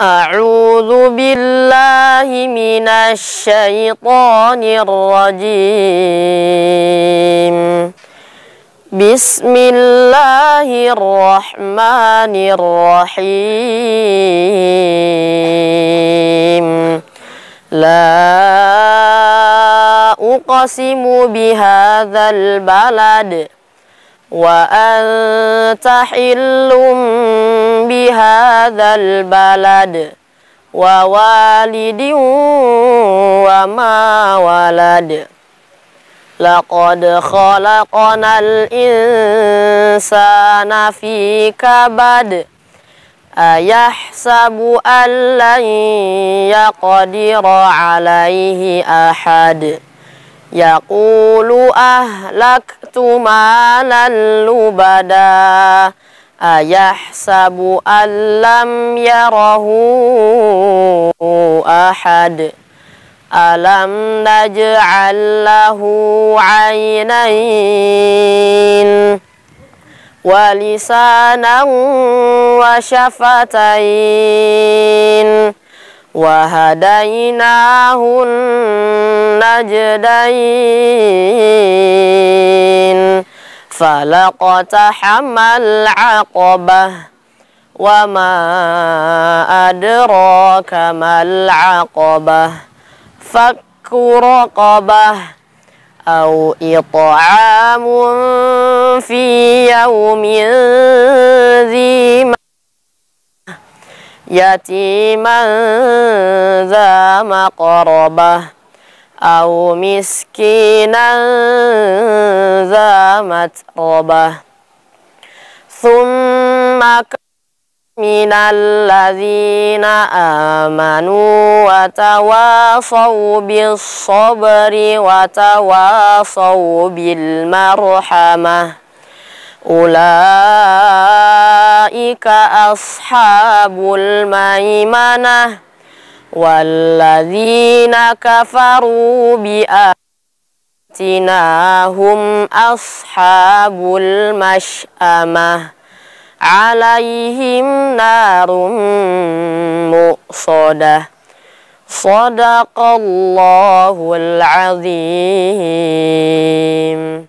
أعوذ بالله من الشيطان الرجيم بسم الله الرحمن الرحيم لا أقسم بهذا البلد وأنت حل بهذا البلد ووالد وما ولد لقد خلقنا الإنسان في كبد أيحسب أن لن يقدر عليه أحد يقول أهلكت مالا لبدا أيحسب أن لم يره أحد ألم نجعل له عينين ولسانا وشفتين وهديناه النجدين فلقتحم العقبة وما أدراك ما العقبة فك رقبة أو إطعام في يوم يتيما ذا مقربة أو مسكينا ذا متربة ثم من الذين آمنوا وتواصوا بالصبر وتواصوا بالمرحمة أولئك أولئك أصحاب الميمنة والذين كفروا بآتنا هم أصحاب المشأمة عليهم نار مؤصده صدق الله العظيم